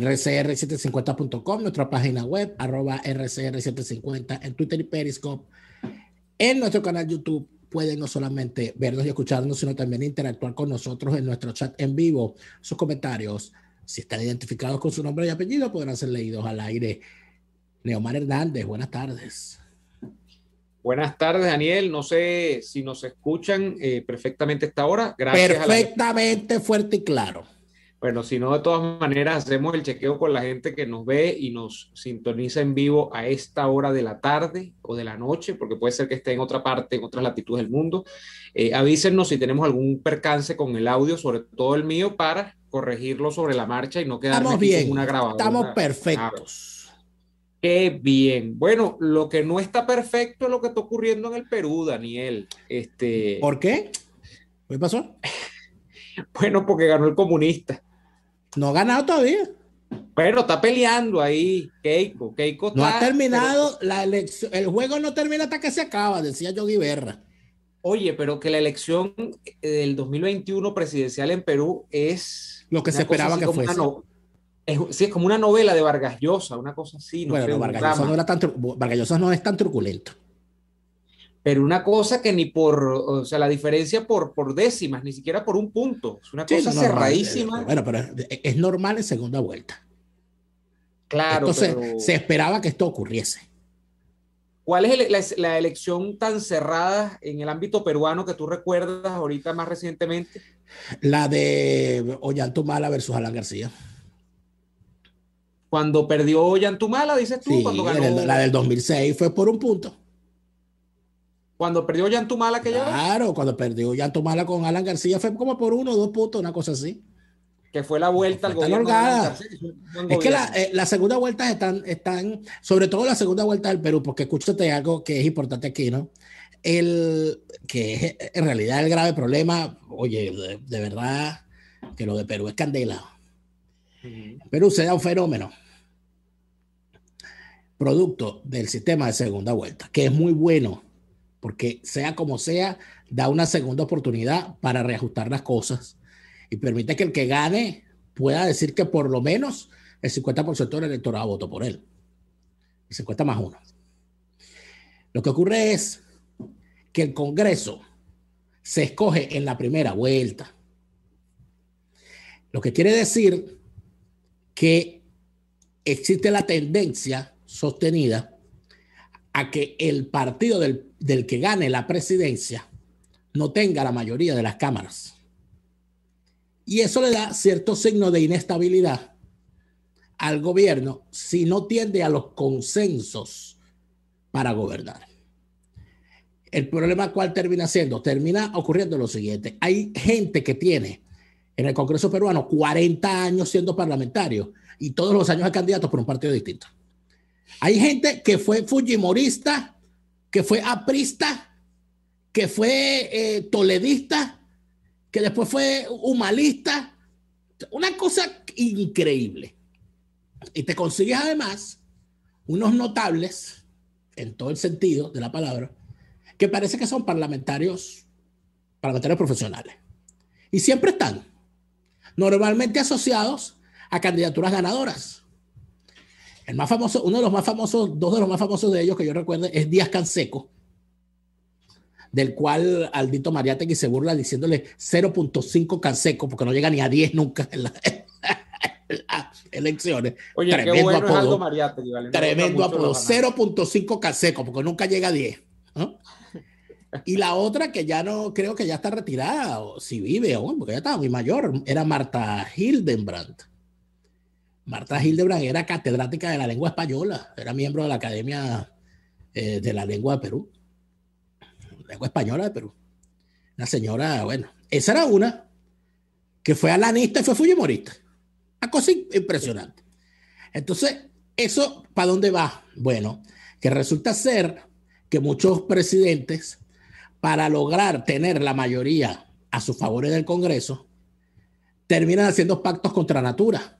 rcr750.com, nuestra página web, arroba rcr750 en Twitter y Periscope. En nuestro canal YouTube pueden no solamente vernos y escucharnos, sino también interactuar con nosotros en nuestro chat en vivo. Sus comentarios, si están identificados con su nombre y apellido, podrán ser leídos al aire. Neomar Hernández, buenas tardes. Buenas tardes, Daniel. No sé si nos escuchan eh, perfectamente esta hora. Gracias perfectamente fuerte y claro. Bueno, si no, de todas maneras hacemos el chequeo con la gente que nos ve y nos sintoniza en vivo a esta hora de la tarde o de la noche, porque puede ser que esté en otra parte, en otras latitudes del mundo. Eh, avísenos si tenemos algún percance con el audio, sobre todo el mío, para corregirlo sobre la marcha y no quedarnos con una grabadora. Estamos ah, perfectos. Qué bien. Bueno, lo que no está perfecto es lo que está ocurriendo en el Perú, Daniel. Este... ¿Por qué? ¿Qué pasó? bueno, porque ganó el comunista. No ha ganado todavía. Pero está peleando ahí Keiko. Keiko está, no ha terminado la elección. El juego no termina hasta que se acaba, decía Yogi Berra. Oye, pero que la elección eh, del 2021 presidencial en Perú es lo que se esperaba que fuese. Es, como una novela de Vargas Llosa, una cosa así. No bueno, no, Vargas Llosa no es tan truculento pero una cosa que ni por, o sea, la diferencia por, por décimas, ni siquiera por un punto, es una cosa cerradísima. bueno, pero es, normal en segunda vuelta. Claro. Entonces, se esperaba que esto ocurriese. ¿Cuál es la, elección tan cerrada en el ámbito peruano que tú recuerdas ahorita más recientemente? La de Ollantumala versus Alan García. Cuando perdió Ollantumala, dices tú, cuando ganó. la del 2006 fue por un punto. Cuando perdió Yantumala que ya. Claro, cuando perdió Yantumala con Alan García fue como por uno o dos puntos, una cosa así. Que fue la vuelta al gobierno. es, que eh, las la segunda vueltas están, están, sobre todo la segunda vuelta del Perú, porque escúchate algo que es importante aquí, ¿no? El, que en realidad el grave problema, oye, de, verdad, que lo de Perú es candela. Perú se da un fenómeno producto del sistema de segunda vuelta, que es muy bueno porque sea como sea, da una segunda oportunidad para reajustar las cosas y permite que el que gane pueda decir que por lo menos el 50% del electorado votó por él. El 50 más uno. Lo que ocurre es que el Congreso se escoge en la primera vuelta. Lo que quiere decir que existe la tendencia sostenida a que el partido del del que gane la presidencia no tenga la mayoría de las cámaras. Y eso le da cierto signo de inestabilidad al gobierno si no tiende a los consensos para gobernar. El problema cuál termina siendo, termina ocurriendo lo siguiente. Hay gente que tiene en el Congreso peruano 40 años siendo parlamentario y todos los años es candidato por un partido distinto. Hay gente que fue fujimorista que fue aprista, que fue eh, toledista, que después fue humanista, Una cosa increíble. Y te consigues además unos notables, en todo el sentido de la palabra, que parece que son parlamentarios, parlamentarios profesionales. Y siempre están, normalmente asociados a candidaturas ganadoras. El más famoso, uno de los más famosos, dos de los más famosos de ellos que yo recuerdo es Díaz Canseco, del cual Aldito Mariategui se burla diciéndole 0.5 Canseco, porque no llega ni a 10 nunca en, las elecciones. tremendo qué apodo. Tremendo apodo. 0.5 Canseco, porque nunca llega a 10. Y la otra que ya no, creo que ya está retirada, o si vive aún, porque ya estaba muy mayor, era Marta Hildenbrandt Marta Hildebrand era catedrática de la lengua española, era miembro de la Academia eh, de la Lengua de Perú, lengua española de Perú. Una señora, bueno, esa era una que fue alanista y fue fujimorista. Una cosa impresionante. Entonces, ¿eso para dónde va? Bueno, que resulta ser que muchos presidentes, para lograr tener la mayoría a su favor en el Congreso, terminan haciendo pactos contra natura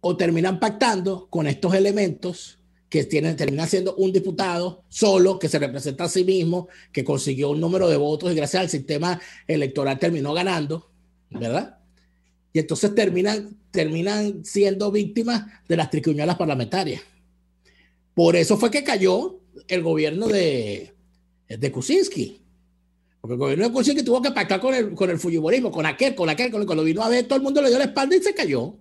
o terminan pactando con estos elementos que tienen, termina siendo un diputado solo, que se representa a sí mismo, que consiguió un número de votos y gracias al sistema electoral terminó ganando, ¿verdad? Y entonces terminan, terminan siendo víctimas de las triquiñuelas parlamentarias. Por eso fue que cayó el gobierno de, de Kuczynski. Porque el gobierno de Kuczynski tuvo que pactar con el, con el Fujimorismo, con aquel, con aquel, con el que lo vino a ver, todo el mundo le dio la espalda y se cayó.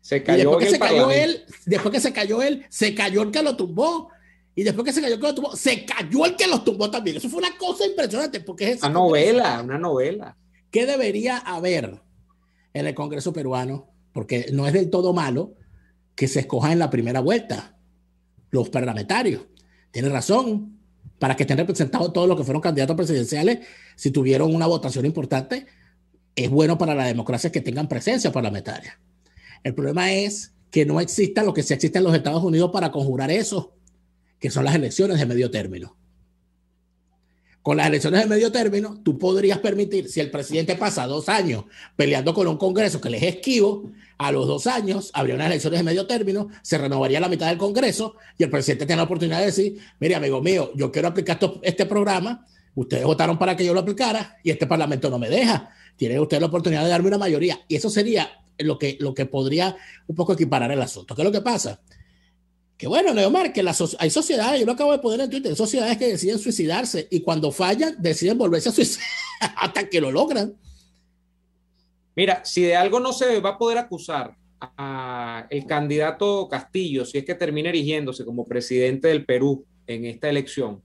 Se cayó después que se cayó él, después que se cayó él, se cayó el que lo tumbó. Y después que se cayó el que lo tumbó, se cayó el que lo tumbó también. Eso fue una cosa impresionante porque una novela, una novela. ¿Qué debería haber en el Congreso peruano? Porque no es del todo malo que se escoja en la primera vuelta los parlamentarios. Tiene razón, para que estén representados todos los que fueron candidatos presidenciales, si tuvieron una votación importante, es bueno para la democracia que tengan presencia parlamentaria. El problema es que no exista lo que sí existe en los Estados Unidos para conjurar eso, que son las elecciones de medio término. Con las elecciones de medio término, tú podrías permitir, si el presidente pasa dos años peleando con un Congreso que les esquivo, a los dos años habría unas elecciones de medio término, se renovaría la mitad del Congreso y el presidente tiene la oportunidad de decir, mire amigo mío, yo quiero aplicar este programa, ustedes votaron para que yo lo aplicara y este Parlamento no me deja, tiene usted la oportunidad de darme una mayoría. Y eso sería lo que, lo que podría un poco equiparar el asunto. ¿Qué es lo que pasa? Que bueno, Leomar, que hay sociedades, yo lo acabo de poner en Twitter, sociedades que deciden suicidarse y cuando fallan deciden volverse a suicidar hasta que lo logran. Mira, si de algo no se va a poder acusar a el candidato Castillo, si es que termina erigiéndose como presidente del Perú en esta elección,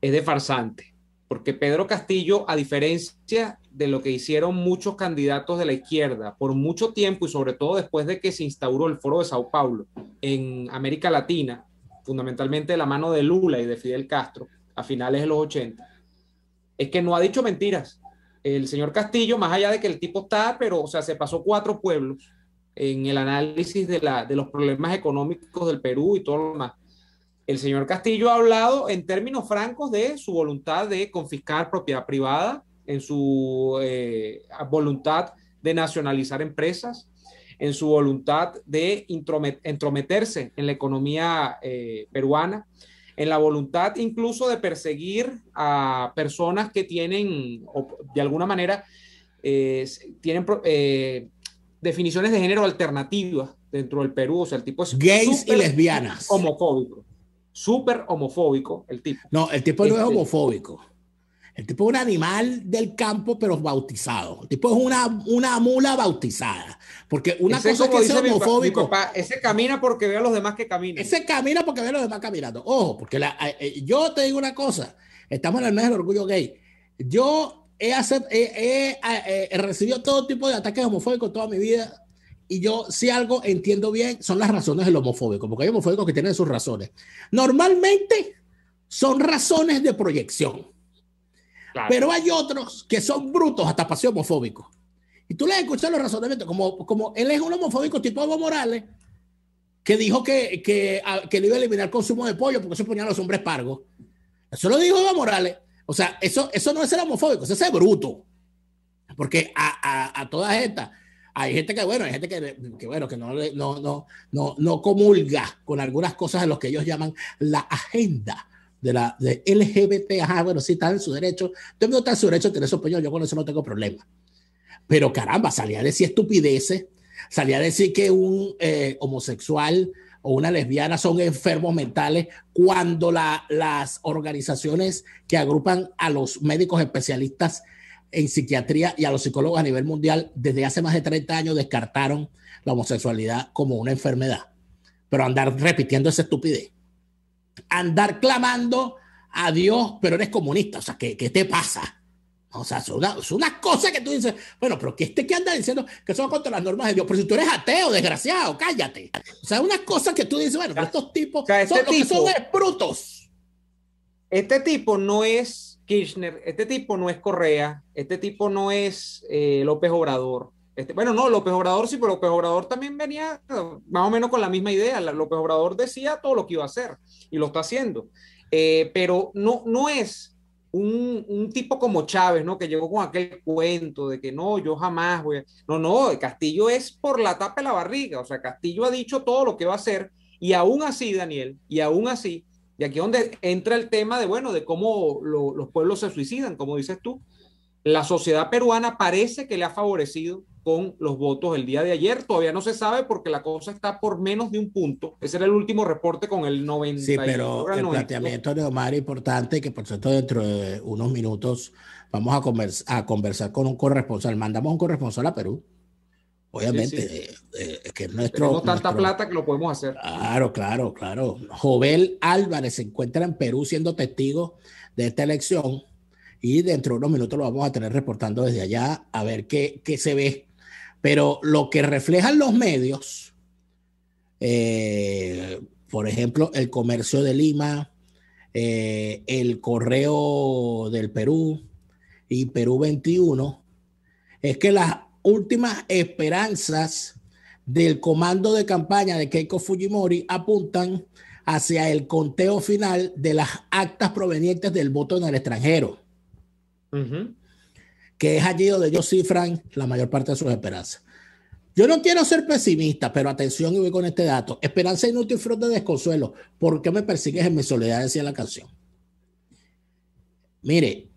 es de farsante, porque Pedro Castillo, a diferencia de lo que hicieron muchos candidatos de la izquierda por mucho tiempo y sobre todo después de que se instauró el Foro de Sao Paulo en América Latina, fundamentalmente de la mano de Lula y de Fidel Castro a finales de los 80, es que no ha dicho mentiras. El señor Castillo, más allá de que el tipo está, pero o sea, se pasó cuatro pueblos en el análisis de, la, de los problemas económicos del Perú y todo lo demás. El señor Castillo ha hablado en términos francos de su voluntad de confiscar propiedad privada, en su eh, voluntad de nacionalizar empresas, en su voluntad de entrometerse en la economía eh, peruana, en la voluntad incluso de perseguir a personas que tienen, o de alguna manera, eh, tienen definiciones de género alternativas dentro del Perú. O sea, el tipo es... Gays y lesbianas. Homofóbico. Súper homofóbico el tipo. No, el tipo no es este, homofóbico. El tipo es un animal del campo, pero bautizado. El tipo es una, una mula bautizada. Porque una cosa que es homofóbico. ese camina porque ve a los demás que caminan. Ese camina porque ve a los demás caminando. Ojo, porque la, eh, eh, yo te digo una cosa. Estamos en el mes del orgullo gay. Yo he, he eh, recibido todo tipo de ataques homofóbicos toda mi vida. Y yo, si algo entiendo bien, son las razones del homofóbico, porque hay homofóbicos que tienen sus razones. Normalmente son razones de proyección. Pero hay otros que son brutos hasta ser homofóbicos. Y tú les escuchas los razonamientos, como, como él es un homofóbico tipo Evo Morales, que dijo que, que, le iba a eliminar el consumo de pollo porque eso ponían los hombres pargos. Eso lo dijo Evo Morales. O sea, eso, eso no es ser homofóbico, eso es ser bruto. Porque a, a, a todas estas, hay gente que, bueno, hay gente que, que bueno, que no, no, no comulga con algunas cosas de lo que ellos llaman la agenda de la LGBT, ajá, bueno, sí, está en su derecho. tengo no está en su derecho a tener su opinión, yo con eso no tengo problema. Pero caramba, salía a decir estupideces, salía a decir que un eh, homosexual o una lesbiana son enfermos mentales cuando la, las organizaciones que agrupan a los médicos especialistas en psiquiatría y a los psicólogos a nivel mundial desde hace más de 30 años descartaron la homosexualidad como una enfermedad. Pero andar repitiendo esa estupidez andar clamando a Dios, pero eres comunista, o sea, ¿qué, te pasa? O sea, son una, es cosa que tú dices, bueno, pero que este que anda diciendo que son contra las normas de Dios, pero si tú eres ateo, desgraciado, cállate. O sea, es una cosa que tú dices, bueno, estos tipos este son, brutos. Este tipo no es Kirchner, este tipo no es Correa, este tipo no es eh, López Obrador, este, bueno, no, López Obrador sí, pero López Obrador también venía más o menos con la misma idea. López Obrador decía todo lo que iba a hacer y lo está haciendo. Eh, pero no, no es un, un, tipo como Chávez, ¿no? Que llegó con aquel cuento de que no, yo jamás voy a... No, no, Castillo es por la tapa de la barriga. O sea, Castillo ha dicho todo lo que va a hacer y aún así, Daniel, y aún así, y aquí donde entra el tema de, bueno, de cómo los pueblos se suicidan, como dices tú la sociedad peruana parece que le ha favorecido con los votos el día de ayer. Todavía no se sabe porque la cosa está por menos de un punto. Ese era el último reporte con el 90. Sí, pero el, planteamiento de Omar es importante que, por cierto, dentro de unos minutos vamos a, conversar con un corresponsal. Mandamos un corresponsal a Perú. Obviamente, eh, eh, que es nuestro... Tenemos tanta plata que lo podemos hacer. Claro, claro, claro. Jovel Álvarez se encuentra en Perú siendo testigo de esta elección y dentro de unos minutos lo vamos a tener reportando desde allá a ver qué, se ve. Pero lo que reflejan los medios, eh, por ejemplo, el comercio de Lima, eh, el correo del Perú y Perú 21, es que las últimas esperanzas del comando de campaña de Keiko Fujimori apuntan hacia el conteo final de las actas provenientes del voto en el extranjero. Que es allí donde ellos cifran la mayor parte de sus esperanzas. Yo no quiero ser pesimista, pero atención y voy con este dato. Esperanza inútil, fruto de desconsuelo. ¿Por qué me persigues en mi soledad? Decía la canción. Mire,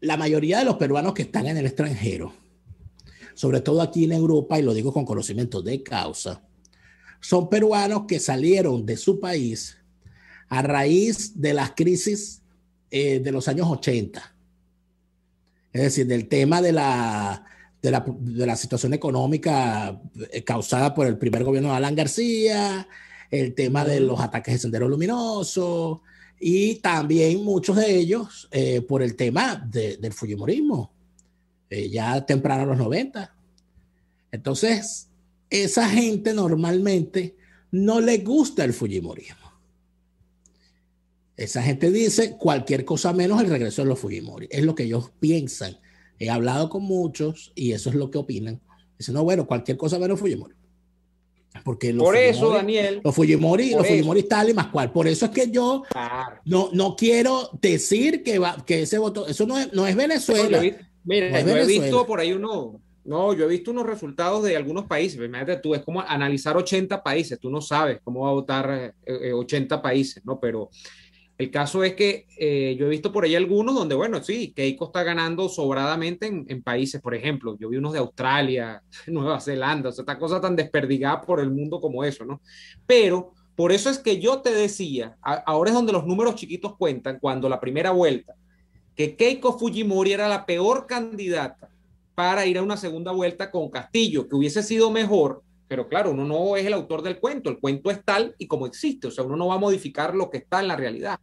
la mayoría de los peruanos que están en el extranjero, sobre todo aquí en Europa, y lo digo con conocimiento de causa, son peruanos que salieron de su país a raíz de las crisis eh, de los años 80. Es decir, del tema de la, de la, situación económica eh, causada por el primer gobierno de Alan García, el tema de los ataques de Sendero Luminoso y también muchos de ellos eh, por el tema del Fujimorismo, ya temprano a los 90. Entonces, esa gente normalmente no le gusta el Fujimorismo. Esa gente dice cualquier cosa menos el regreso de los Fujimori. Es lo que ellos piensan. He hablado con muchos y eso es lo que opinan. Dicen, no, bueno, cualquier cosa menos Fujimori. Porque los por Fujimori, eso, Daniel. Los Fujimori, los Fujimori tal y más cual. Por eso es que yo no, no quiero decir que, va, que ese voto, eso no es, Venezuela. yo, he visto por ahí uno, no, yo he visto unos resultados de algunos países. Pues, imagínate tú, es como analizar 80 países. Tú no sabes cómo va a votar 80 eh, eh, países, ¿no? Pero el caso es que eh, yo he visto por ahí algunos donde, bueno, sí, Keiko está ganando sobradamente en, países, por ejemplo, yo vi unos de Australia, Nueva Zelanda, o sea, esta cosa tan desperdigada por el mundo como eso, ¿no? Pero por eso es que yo te decía, ahora es donde los números chiquitos cuentan, cuando la primera vuelta, que Keiko Fujimori era la peor candidata para ir a una segunda vuelta con Castillo, que hubiese sido mejor pero claro, uno no es el autor del cuento, el cuento es tal y como existe, o sea, uno no va a modificar lo que está en la realidad.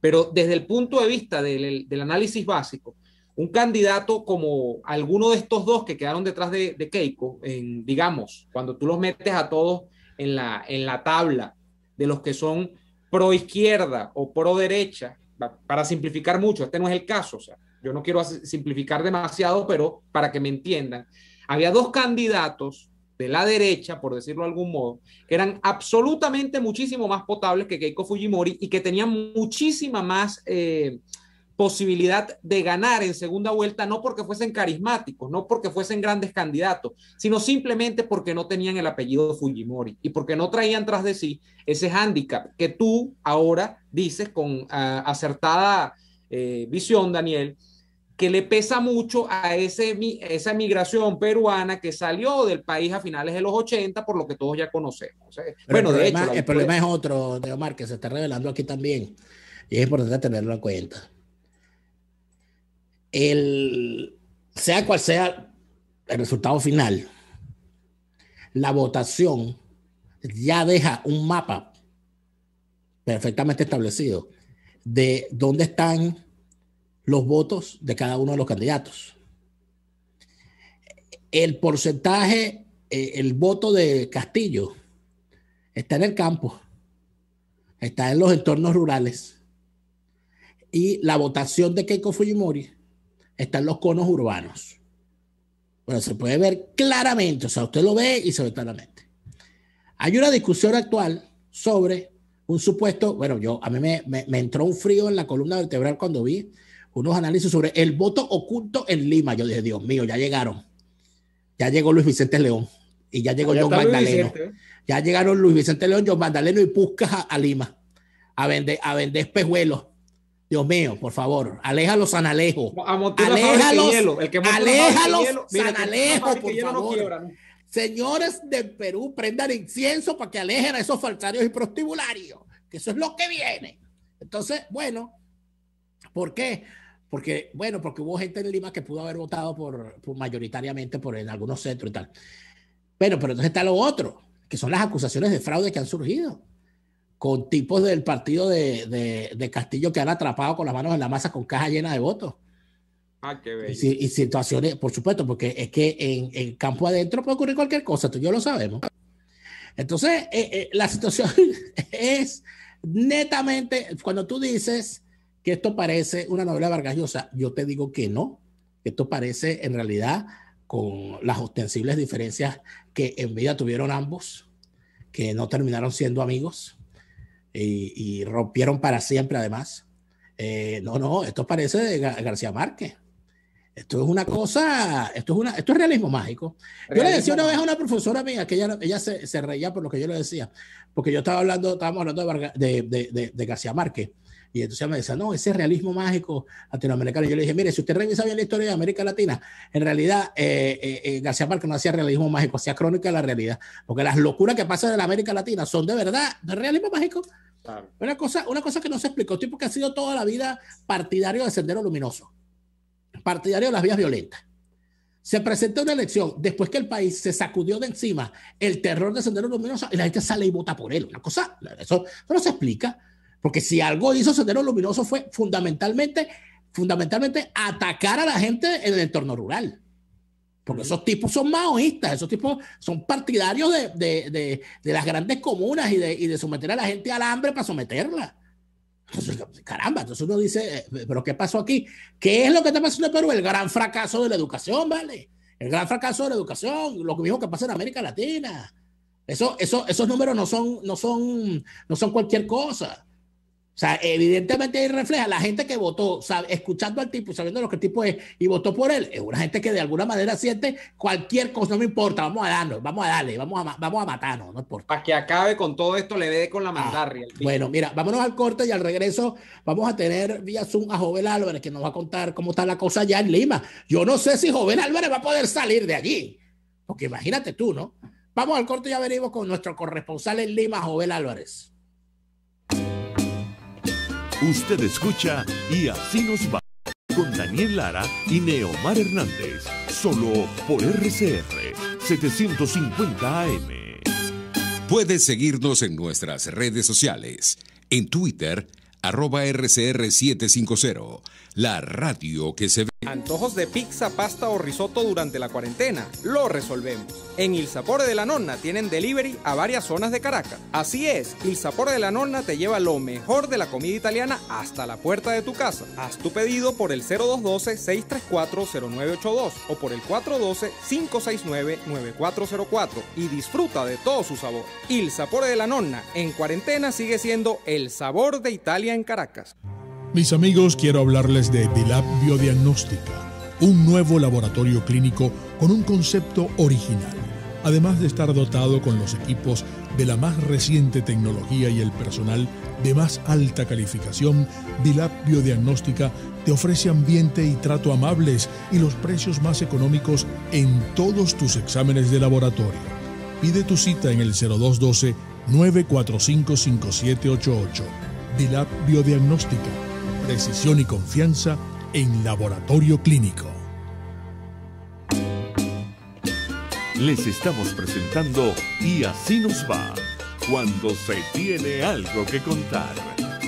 Pero desde el punto de vista del, análisis básico, un candidato como alguno de estos dos que quedaron detrás de, Keiko, digamos, cuando tú los metes a todos en la, en la tabla de los que son pro izquierda o pro derecha, para simplificar mucho, este no es el caso, o sea, yo no quiero simplificar demasiado, pero para que me entiendan, había dos candidatos de la derecha, por decirlo de algún modo, que eran absolutamente muchísimo más potables que Keiko Fujimori y que tenían muchísima más eh, posibilidad de ganar en segunda vuelta, no porque fuesen carismáticos, no porque fuesen grandes candidatos, sino simplemente porque no tenían el apellido Fujimori y porque no traían tras de sí ese hándicap que tú ahora dices con ah, acertada eh, visión, Daniel, que le pesa mucho a esa migración peruana que salió del país a finales de los 80, por lo que todos ya conocemos. ¿eh? bueno, El problema es otro, Omar, que se está revelando aquí también, y es importante tenerlo en cuenta. El, sea cual sea el resultado final, la votación ya deja un mapa perfectamente establecido de dónde están los votos de cada uno de los candidatos. El porcentaje, eh, el voto de Castillo está en el campo, está en los entornos rurales. Y la votación de Keiko Fujimori está en los conos urbanos. Bueno, se puede ver claramente, o sea, usted lo ve y se ve claramente. Hay una discusión actual sobre un supuesto, bueno, yo a mí me entró un frío en la columna vertebral cuando vi unos análisis sobre el voto oculto en Lima. Yo dije, Dios mío, ya llegaron. Ya llegó Luis Vicente León y ya llegó John Magdaleno. ¿eh? Ya llegaron Luis Vicente León, John Magdaleno y Pusca a, Lima a vender, a vender espejuelos. Dios mío, por favor, aléjalos San Alejo. aléjalos, San Alejo, por favor. Señores del Perú, prendan incienso para que alejen a esos falsarios y prostibularios, que eso es lo que viene. Entonces, bueno, ¿Por qué? Porque, bueno, porque hubo gente en Lima que pudo haber votado por, mayoritariamente por en algunos centros y tal. Pero, pero entonces está lo otro, que son las acusaciones de fraude que han surgido con tipos del partido de, Castillo que han atrapado con las manos en la masa con caja llena de votos. Ah, qué bello. Y, situaciones, por supuesto, porque es que en, el campo adentro puede ocurrir cualquier cosa, tú y yo lo sabemos. Entonces, eh, eh, la situación es netamente, cuando tú dices, esto parece una novela Llosa Yo te digo que no, esto parece en realidad con las ostensibles diferencias que en vida tuvieron ambos, que no terminaron siendo amigos y, rompieron para siempre además. Eh, no, no, esto parece de García Márquez. Esto es una cosa, esto es, una, esto es realismo mágico. Yo le decía una vez a una profesora mía que ella, se, reía por lo que yo le decía, porque yo estaba hablando, estábamos hablando de García Márquez. Y entonces me decía, no, ese realismo mágico latinoamericano. Yo le dije, mire, si usted revisa bien la historia de América Latina, en realidad eh, eh, eh, García Márquez no hacía realismo mágico, hacía crónica de la realidad. Porque las locuras que pasan en América Latina son de verdad de realismo mágico. Una, cosa, una cosa que no se explicó, tipo que ha sido toda la vida partidario de Sendero Luminoso, partidario de las vías violentas. Se presenta una elección después que el país se sacudió de encima el terror de Sendero Luminoso y la gente sale y vota por él. Una cosa, eso no se explica. Porque si algo hizo Sendero Luminoso fue fundamentalmente, fundamentalmente atacar a la gente en el entorno rural. Porque esos tipos son maoístas, esos tipos son partidarios de, las grandes comunas y, de, someter a la gente al hambre para someterla. caramba, entonces uno dice, eh, pero ¿qué pasó aquí? ¿Qué es lo que está pasando en Perú? El gran fracaso de la educación, ¿vale? El gran fracaso de la educación, lo mismo que pasa en América Latina. Eso, esos números no son, no, son, no son cualquier cosa. O sea, evidentemente ahí refleja la gente que votó, sabe, escuchando al tipo, sabiendo lo que el tipo es, y votó por él. Es una gente que de alguna manera siente cualquier cosa, no me importa, vamos a darnos, vamos a darle, vamos a, vamos a matarnos, no importa. Para que acabe con todo esto, le dé con la ah, mandarria. bueno, mira, vámonos al corte y al regreso vamos a tener vía Zoom a Joven Álvarez, que nos va a contar cómo está la cosa allá en Lima. Yo no sé si Joven Álvarez va a poder salir de allí, porque imagínate tú, ¿no? Vamos al corte y ya venimos con nuestro corresponsal en Lima, Joven Álvarez. Usted escucha y así nos va con Daniel Lara y Neomar Hernández, solo por RCR 750 AM. Puedes seguirnos en nuestras redes sociales, en Twitter, arroba RCR750 la radio que se ve. Antojos de pizza, pasta o risotto durante la cuarentena, lo resolvemos. En Il Sapore de la Nonna tienen delivery a varias zonas de Caracas. Así es, Il Sapore de la Nonna te lleva lo mejor de la comida italiana hasta la puerta de tu casa. Haz tu pedido por el 0212-634-0982 o por el 412-569-9404 y disfruta de todo su sabor. Il Sapore de la Nonna en cuarentena sigue siendo el sabor de Italia en Caracas. Mis amigos, quiero hablarles de BILAB Biodiagnóstica, un nuevo laboratorio clínico con un concepto original. Además de estar dotado con los equipos de la más reciente tecnología y el personal de más alta calificación, BILAB Biodiagnóstica te ofrece ambiente y trato amables y los precios más económicos en todos tus exámenes de laboratorio. Pide tu cita en el 0212 945 5788. BILAB Biodiagnóstica Decisión y confianza en laboratorio clínico. Les estamos presentando Y así nos va, cuando se tiene algo que contar,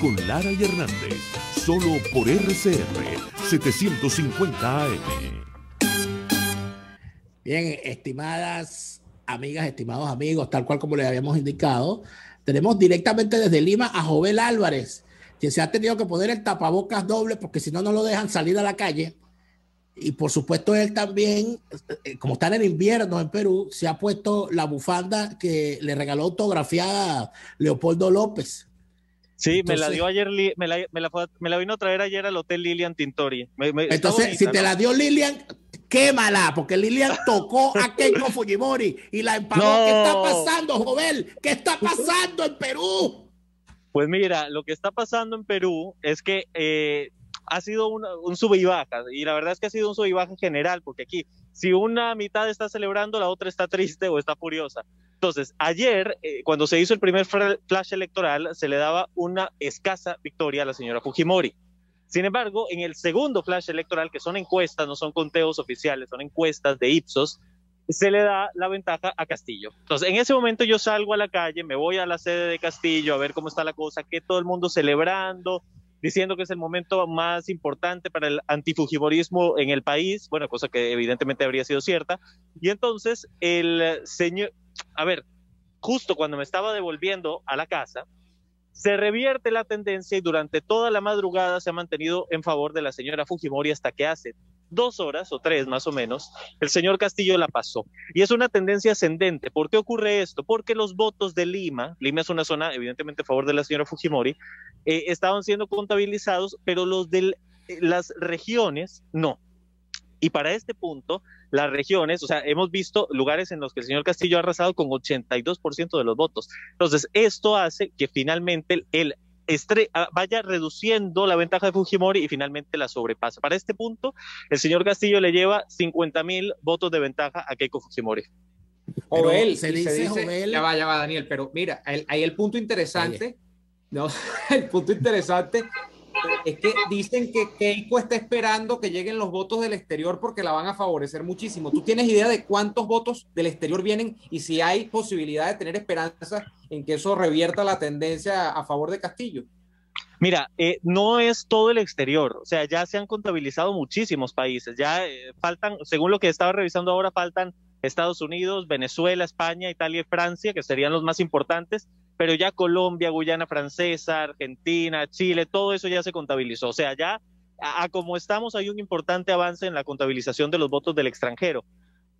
con Lara y Hernández, solo por RCR 750 AM. Bien, estimadas amigas, estimados amigos, tal cual como les habíamos indicado, tenemos directamente desde Lima a Jovel Álvarez que se ha tenido que poner el tapabocas doble porque si no, no lo dejan salir a la calle. Y por supuesto él también, eh, como está en el invierno en Perú, se ha puesto la bufanda que le regaló autografiada Leopoldo López. Sí, me la dio ayer, me la, me, la, vino a traer ayer al hotel Lilian Tintori. entonces, si te la dio Lilian, quémala, porque Lilian tocó a Keiko Fujimori y la empapó ¿Qué está pasando, Jovel? ¿Qué está pasando en Perú? Pues mira, lo que está pasando en Perú es que eh, ha sido un, un y baja, y la verdad es que ha sido un sub y baja en general, porque aquí, si una mitad está celebrando, la otra está triste o está furiosa. Entonces, ayer, eh, cuando se hizo el primer flash electoral, se le daba una escasa victoria a la señora Fujimori. Sin embargo, en el segundo flash electoral, que son encuestas, no son conteos oficiales, son encuestas de Ipsos, se le da la ventaja a Castillo. Entonces, en ese momento yo salgo a la calle, me voy a la sede de Castillo a ver cómo está la cosa, que todo el mundo celebrando, diciendo que es el momento más importante para el antifujimorismo en el país, bueno, cosa que evidentemente habría sido cierta. Y entonces el señor, a ver, justo cuando me estaba devolviendo a la casa, se revierte la tendencia y durante toda la madrugada se ha mantenido en favor de la señora Fujimori hasta que hace dos horas o tres más o menos, el señor Castillo la pasó. Y es una tendencia ascendente. ¿Por qué ocurre esto? Porque los votos de Lima, Lima es una zona evidentemente a favor de la señora Fujimori, eh, estaban siendo contabilizados, pero los de eh, las regiones no. Y para este punto, las regiones, o sea, hemos visto lugares en los que el señor Castillo ha arrasado con 82% de los votos. Entonces, esto hace que finalmente el Ah, vaya reduciendo la ventaja de Fujimori y finalmente la sobrepasa. Para este punto, el señor Castillo le lleva 50 mil votos de ventaja a Keiko Fujimori. o él, se dice Ya va, ya va, Daniel, pero mira, ahí el, punto interesante, ¿no? el punto interesante es que dicen que Keiko está esperando que lleguen los votos del exterior porque la van a favorecer muchísimo. ¿Tú tienes idea de cuántos votos del exterior vienen y si hay posibilidad de tener esperanza en que eso revierta la tendencia a favor de Castillo? Mira, eh, no es todo el exterior, o sea, ya se han contabilizado muchísimos países, ya eh, faltan, según lo que estaba revisando ahora, faltan Estados Unidos, Venezuela, España, Italia y Francia, que serían los más importantes, pero ya Colombia, Guyana Francesa, Argentina, Chile, todo eso ya se contabilizó. O sea, ya a, como estamos hay un importante avance en la contabilización de los votos del extranjero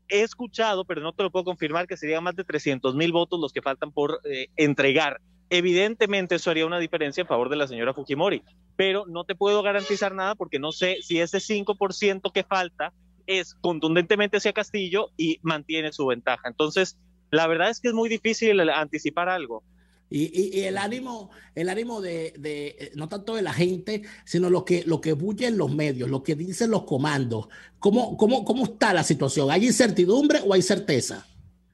he escuchado, pero no te lo puedo confirmar, que serían más de 300 mil votos los que faltan por eh, entregar. Evidentemente eso haría una diferencia en favor de la señora Fujimori, pero no te puedo garantizar nada porque no sé si ese 5% que falta es contundentemente hacia Castillo y mantiene su ventaja. Entonces, la verdad es que es muy difícil eh, anticipar algo. Y, el ánimo, el ánimo de, eh, no tanto de la gente, sino lo que, lo que bullen los medios, lo que dicen los comandos. ¿Cómo, cómo, cómo está la situación? ¿Hay incertidumbre o hay certeza?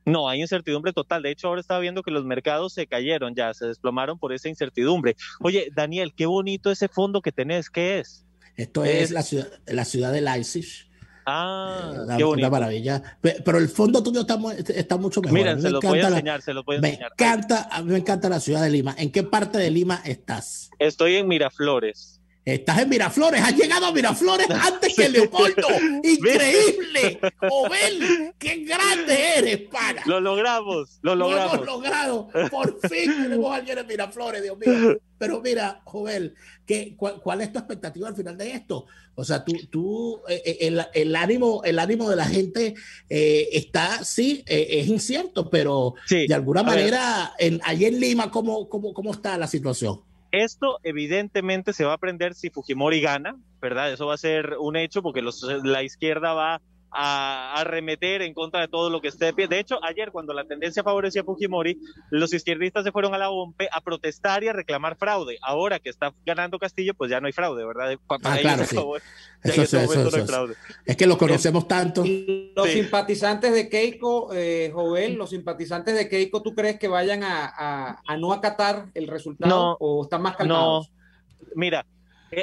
No, hay incertidumbre total. De hecho, ahora estaba viendo que los mercados se cayeron ya, se desplomaron por esa incertidumbre. Oye, Daniel, qué bonito ese fondo que tenés, ¿qué es? Esto es, la, ciudad, la ciudad de Leipzig. Ah, eh, qué bonito. Una maravilla. Pero el fondo tuyo está, está mucho mejor. Mira, se, lo a enseñar, se lo voy enseñar, Encanta, me encanta la ciudad de Lima. ¿En qué parte de Lima estás? Estoy en Miraflores. Estás en Miraflores, has llegado a Miraflores antes que Leopoldo. Increíble, Jovel, qué grande eres, para Lo logramos, lo logramos. Lo hemos logrado. Por fin tenemos a alguien en Miraflores, Dios mío. Pero mira, Jovel, ¿qué, cuál, es tu expectativa al final de esto? O sea, tú, tú eh, eh, el, ánimo, el ánimo de la gente eh, está, sí, es incierto, pero de alguna manera, en, allí en Lima, ¿cómo, cómo, cómo está la situación? Esto evidentemente se va a aprender si Fujimori gana, ¿verdad? Eso va a ser un hecho porque la izquierda va a arremeter en contra de todo lo que esté de pie. De hecho, ayer cuando la tendencia favorecía a Fujimori, los izquierdistas se fueron a la OMP a protestar y a reclamar fraude. Ahora que está ganando Castillo, pues ya no hay fraude, ¿verdad? Ah, claro, Es que lo conocemos tanto. Los simpatizantes de Keiko, eh, Joel, los simpatizantes de Keiko, ¿tú crees que vayan a, no acatar el resultado o están más calmados? No. Mira,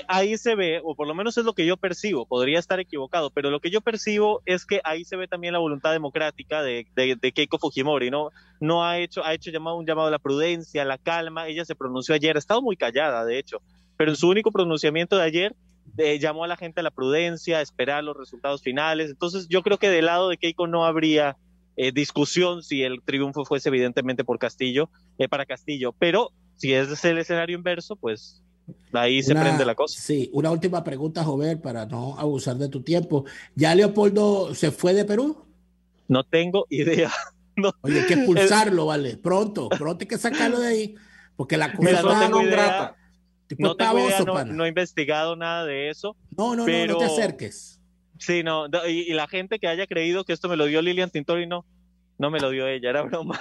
ahí se ve, o por lo menos es lo que yo percibo, podría estar equivocado, pero lo que yo percibo es que ahí se ve también la voluntad democrática de, Keiko Fujimori, ¿no? No ha hecho, ha hecho llamado, un llamado a la prudencia, a la calma, ella se pronunció ayer, ha estado muy callada, de hecho, pero en su único pronunciamiento de ayer eh, llamó a la gente a la prudencia, a esperar los resultados finales, entonces yo creo que del lado de Keiko no habría eh, discusión si el triunfo fuese evidentemente por Castillo, eh, para Castillo, pero si es el escenario inverso, pues Ahí se prende la cosa. Sí, una última pregunta, Jover, para no abusar de tu tiempo. ¿Ya Leopoldo se fue de Perú? No tengo idea. Oye, hay que expulsarlo, vale. Pronto, pronto hay que sacarlo de ahí. Porque la cosa no tengo grata. no, no, he investigado nada de eso. No, no, no, te acerques. Sí, no. Y, y, la gente que haya creído que esto me lo dio Lilian Tintori, no. No me lo dio ella, era broma.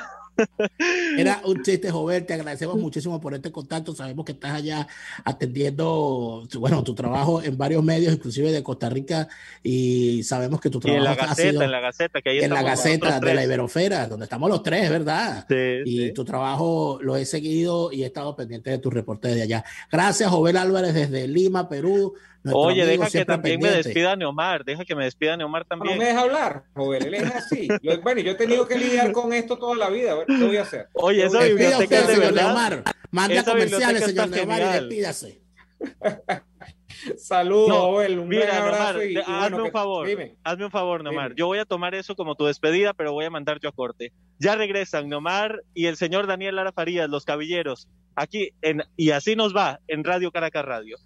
Era un chiste, Joven Te agradecemos muchísimo por este contacto. Sabemos que estás allá atendiendo, bueno, tu trabajo en varios medios, inclusive de Costa Rica, y sabemos que tu trabajo en la Gaceta, en la Gaceta, que en la Gaceta de la Iberofera, donde estamos los tres, ¿verdad? Sí, y tu trabajo lo he seguido y he estado pendiente de tus reportes de allá. Gracias, Joven Álvarez, desde Lima, Perú. Oye, deja que también me despida Neomar, deja que me despida Neomar también. No me deja hablar, joven, él es así. bueno, yo he tenido que lidiar con esto toda la vida, ¿qué voy a hacer? Oye, esa biblioteca es de verdad. Neomar. Manda comerciales, señor Neomar, y despídase. Saludos, Joel, un mira, gran abrazo. hazme, un favor, hazme un favor, Neomar. Yo voy a tomar eso como tu despedida, pero voy a mandar yo a corte. Ya regresan Neomar y el señor Daniel Lara Farías, los caballeros, aquí en, y así nos va en Radio Caracas Radio.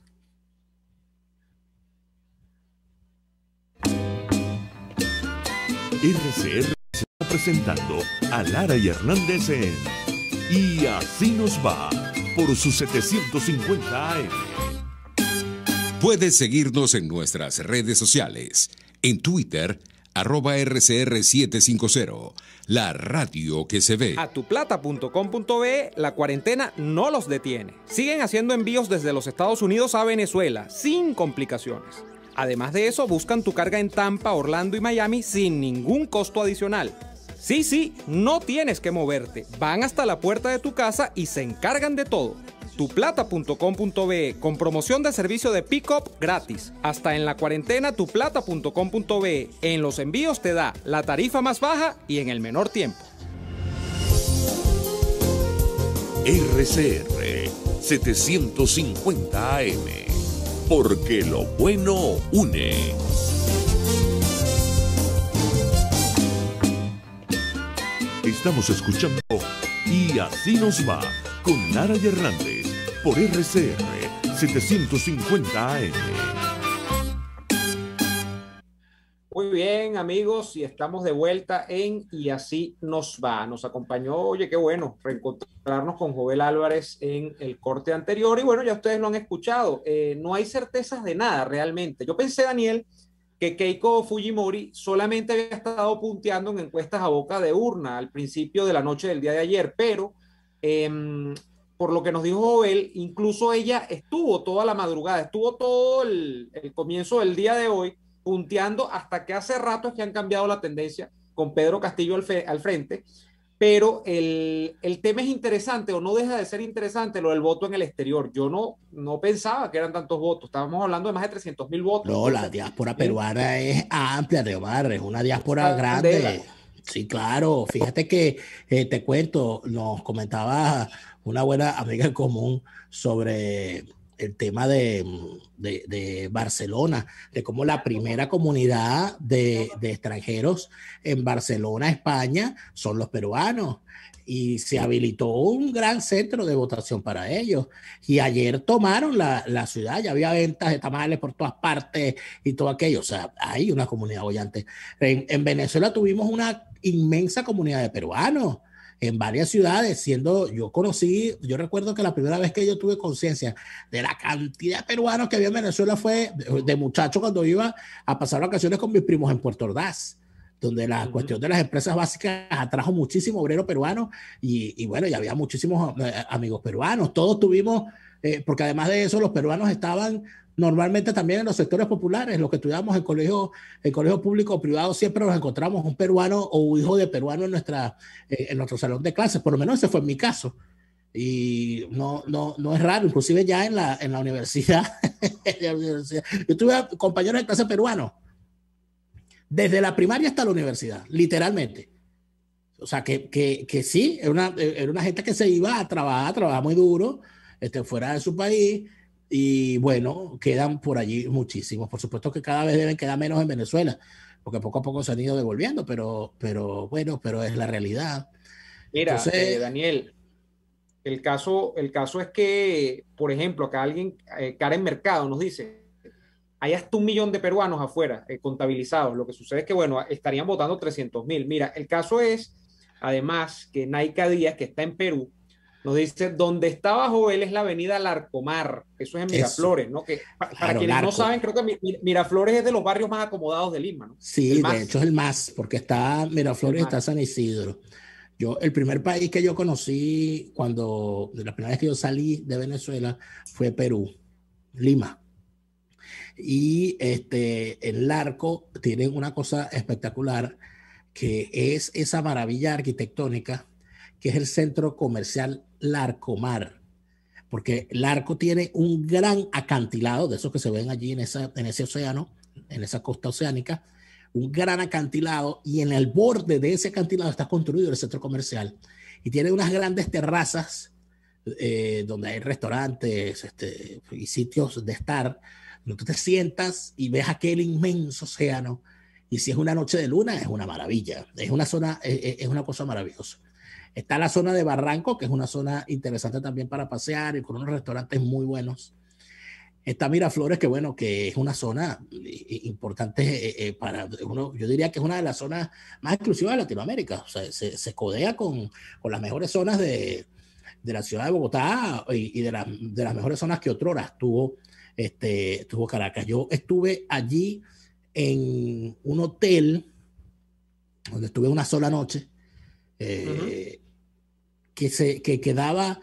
RCR se está presentando a Lara y Hernández Y así nos va por sus 750 AM. Puedes seguirnos en nuestras redes sociales, en Twitter, arroba RCR750, la radio que se ve. A tuplata.com.be, la cuarentena no los detiene. Siguen haciendo envíos desde los Estados Unidos a Venezuela, sin complicaciones. Además de eso, buscan tu carga en Tampa, Orlando y Miami sin ningún costo adicional. Sí, sí, no tienes que moverte. Van hasta la puerta de tu casa y se encargan de todo. Tuplata.com.be con promoción de servicio de pick-up gratis. Hasta en la cuarentena, tuplata.com.be. En los envíos te da la tarifa más baja y en el menor tiempo. RCR 750 AM porque lo bueno une. Estamos escuchando Y así nos va con Nara Hernández por RCR 750 AM. bien, amigos, y estamos de vuelta en Y así nos va. Nos acompañó, oye, qué bueno, reencontrarnos con Joel Álvarez en el corte anterior. Y bueno, ya ustedes lo han escuchado. Eh, no hay certezas de nada realmente. Yo pensé, Daniel, que Keiko Fujimori solamente había estado punteando en encuestas a boca de urna al principio de la noche del día de ayer, pero em, por lo que nos dijo Joel, incluso ella estuvo toda la madrugada, estuvo todo el comienzo del día de hoy punteando hasta que hace rato que han cambiado la tendencia con Pedro Castillo al, frente, pero el, tema es interesante o no deja de ser interesante lo del voto en el exterior. Yo no, no pensaba que eran tantos votos, estábamos hablando de más de 300 mil votos. No, la diáspora peruana es amplia, de es una diáspora ah, grande. Sí, claro, fíjate que eh, te cuento, nos comentaba una buena amiga en común sobre el tema de, Barcelona, de cómo la primera comunidad de, extranjeros en Barcelona, España, son los peruanos. Y se habilitó un gran centro de votación para ellos. Y ayer tomaron la, ciudad, ya había ventas de tamales por todas partes y todo aquello. O sea, hay una comunidad bollante. En, en Venezuela tuvimos una inmensa comunidad de peruanos en varias ciudades, siendo yo conocí, yo recuerdo que la primera vez que yo tuve conciencia de la cantidad de peruanos que había en Venezuela fue de, muchachos muchacho cuando iba a pasar vacaciones con mis primos en Puerto Ordaz donde la cuestión de las empresas básicas atrajo muchísimo obrero peruano y, y bueno, ya había muchísimos eh, amigos peruanos. Todos tuvimos eh, porque además de eso los peruanos estaban normalmente también en los sectores populares, los que estudiamos en colegio, en colegio público o privado, siempre nos encontramos un peruano o un hijo de peruano en, nuestra, eh, en nuestro salón de clases, por lo menos ese fue mi caso. Y no, no, no es raro, inclusive ya en la, en la, universidad, yo tuve compañeros de clase peruanos, desde la primaria hasta la universidad, literalmente. O sea, que, que, que sí, era una, era una gente que se iba a trabajar, trabajaba muy duro, estén fuera de su país. Y bueno, quedan por allí muchísimos. Por supuesto que cada vez deben quedar menos en Venezuela, porque poco a poco se han ido devolviendo, pero, pero bueno, pero es la realidad. Mira, eh, Daniel, el caso, el caso es que, por ejemplo, acá alguien, cara eh, en Mercado nos dice, hay hasta un millón de peruanos afuera eh, contabilizados. Lo que sucede es que, bueno, estarían votando 300 mil. Mira, el caso es, además, que Naika Díaz, que está en Perú, nos dice, donde bajo él es la avenida Larcomar, eso es en Miraflores, ¿no? Que, para, quienes no saben, creo que Miraflores es de los barrios más acomodados de Lima, ¿no? Sí, de hecho es el más, porque está Miraflores, está San Isidro. Yo, el primer país que yo conocí cuando, de la primera vez que yo salí de Venezuela fue Perú, Lima. Y este, el Larco tiene una cosa espectacular, que es esa maravilla arquitectónica, que es el centro comercial Larcomar, porque Larco tiene un gran acantilado, de esos que se ven allí en, en ese océano, en esa costa oceánica, un gran acantilado y en el borde de ese acantilado está construido el centro comercial y tiene unas grandes terrazas eh, donde hay restaurantes este, y sitios de estar, donde tú te sientas y ves aquel inmenso océano. Y si es una noche de luna, es una maravilla, es una zona, es una cosa maravillosa. Está la zona de Barranco, que es una zona interesante también para pasear y con unos restaurantes muy buenos. Está Miraflores, que bueno, que es una zona eh, eh, importante eh, para uno, yo diría que es una de las zonas más exclusivas de Latinoamérica. O sea, se, codea con, las mejores zonas de, la ciudad de Bogotá y, de, las mejores zonas que otrora tuvo, este, tuvo Caracas. Yo estuve allí en un hotel donde estuve una sola noche que, se, que quedaba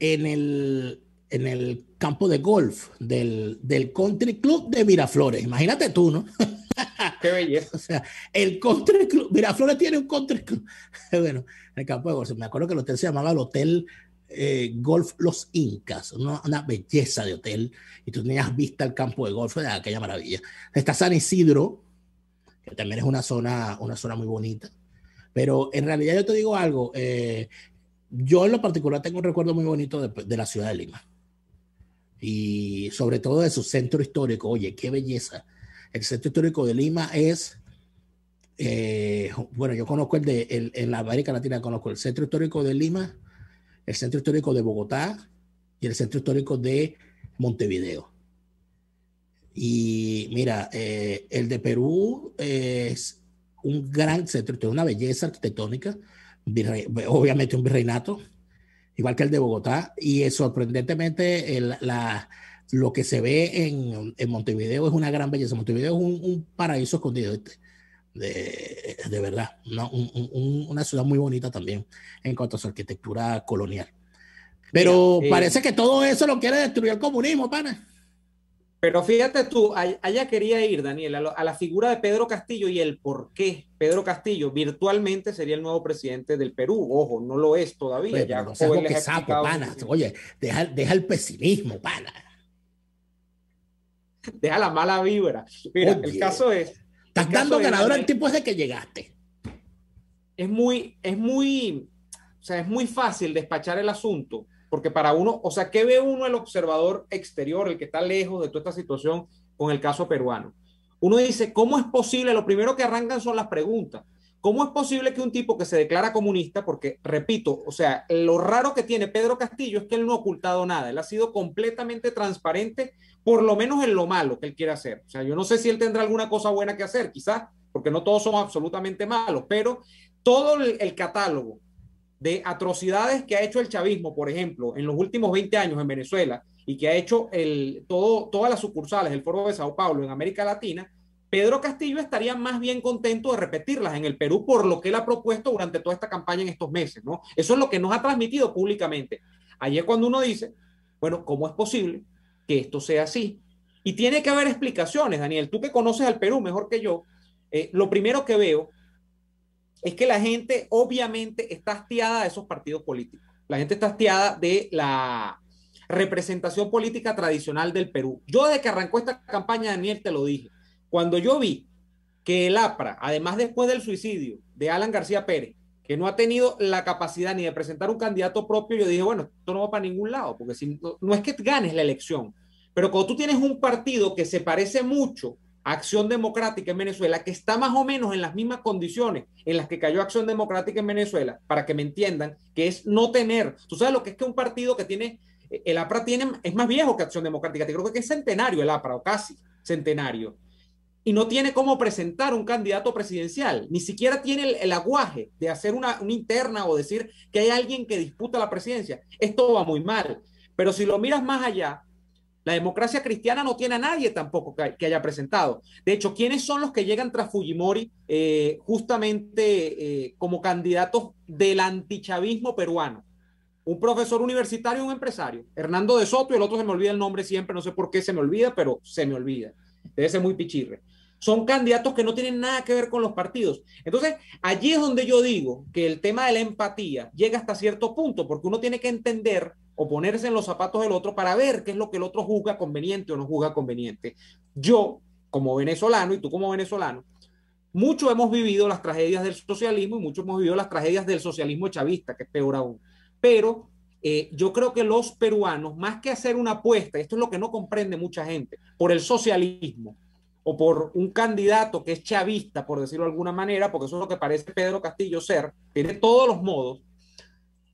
en el, en el campo de golf del, del Country Club de Miraflores. Imagínate tú, ¿no? Qué belleza. o sea, el Country Club, Miraflores tiene un Country Club. bueno, el campo de golf. Me acuerdo que el hotel se llamaba el Hotel eh, Golf Los Incas, una, belleza de hotel. Y tú tenías vista al campo de golf, de ah, aquella maravilla. Está San Isidro, que también es una zona, una zona muy bonita. Pero en realidad yo te digo algo, eh, yo en lo particular tengo un recuerdo muy bonito de, la ciudad de Lima y sobre todo de su centro histórico. Oye, qué belleza. El centro histórico de Lima es, eh, bueno, yo conozco el de, en la América Latina conozco el centro histórico de Lima, el centro histórico de Bogotá y el centro histórico de Montevideo. Y mira, eh, el de Perú es un gran centro, es una belleza arquitectónica obviamente un virreinato, igual que el de Bogotá, y eh, sorprendentemente la, lo que se ve en, Montevideo es una gran belleza. Montevideo es un, paraíso escondido, De, verdad, una, ciudad muy bonita también en cuanto a su arquitectura colonial. Pero eh, parece que todo eso lo quiere destruir el comunismo, pana. Pero fíjate tú, allá quería ir, Daniel, a, la figura de Pedro Castillo y el por qué Pedro Castillo virtualmente sería el nuevo presidente del Perú. Ojo, no lo es todavía. Oye, deja, el pesimismo, pana. Deja la mala vibra. Mira, el caso es... Estás dando ganador al tipo desde que llegaste. Es muy, es muy, o sea, es muy fácil despachar el asunto porque para uno, o sea, ¿qué ve uno el observador exterior, el que está lejos de toda esta situación con el caso peruano? Uno dice, ¿cómo es posible? Lo primero que arrancan son las preguntas. ¿Cómo es posible que un tipo que se declara comunista, porque repito, o sea, lo raro que tiene Pedro Castillo es que él no ha ocultado nada, él ha sido completamente transparente, por lo menos en lo malo que él quiere hacer. O sea, yo no sé si él tendrá alguna cosa buena que hacer, quizás, porque no todos somos absolutamente malos, pero todo el catálogo de atrocidades que ha hecho el chavismo, por ejemplo, en los últimos 20 años en Venezuela y que ha hecho el, todo, todas las sucursales del Foro de Sao Paulo en América Latina, Pedro Castillo estaría más bien contento de repetirlas en el Perú por lo que él ha propuesto durante toda esta campaña en estos meses, ¿no? Eso es lo que nos ha transmitido públicamente. es cuando uno dice, bueno, ¿cómo es posible que esto sea así? Y tiene que haber explicaciones, Daniel. Tú que conoces al Perú mejor que yo, eh, lo primero que veo es que la gente obviamente está hastiada de esos partidos políticos. La gente está hastiada de la representación política tradicional del Perú. Yo desde que arrancó esta campaña, Daniel, te lo dije. Cuando yo vi que el APRA, además después del suicidio de Alan García Pérez, que no ha tenido la capacidad ni de presentar un candidato propio, yo dije, bueno, esto no va para ningún lado, porque no es que ganes la elección, pero cuando tú tienes un partido que se parece mucho Acción Democrática en Venezuela, que está más o menos en las mismas condiciones en las que cayó Acción Democrática en Venezuela, para que me entiendan, que es no tener, tú sabes lo que es que un partido que tiene, eh, el APRA tiene, es más viejo que Acción Democrática, te creo que es centenario el APRA, o casi centenario, y no tiene cómo presentar un candidato presidencial, ni siquiera tiene el, aguaje de hacer una interna o decir que hay alguien que disputa la presidencia. Esto va muy mal, pero si lo miras más allá, la democracia cristiana no tiene a nadie tampoco que haya presentado. De hecho, ¿quiénes son los que llegan tras Fujimori eh, justamente eh, como candidatos del antichavismo peruano? Un profesor universitario y un empresario. Hernando de Soto y el otro se me olvida el nombre siempre, no sé por qué se me olvida, pero se me olvida. Debe ser muy pichirre son candidatos que no tienen nada que ver con los partidos. Entonces, allí es donde yo digo que el tema de la empatía llega hasta cierto punto, porque uno tiene que entender o ponerse en los zapatos del otro para ver qué es lo que el otro juzga conveniente o no juzga conveniente. Yo, como venezolano, y tú como venezolano, mucho hemos vivido las tragedias del socialismo y mucho hemos vivido las tragedias del socialismo chavista, que es peor aún. Pero eh, yo creo que los peruanos, más que hacer una apuesta, esto es lo que no comprende mucha gente, por el socialismo, o por un candidato que es chavista, por decirlo de alguna manera, porque eso es lo que parece Pedro Castillo ser, tiene todos los modos,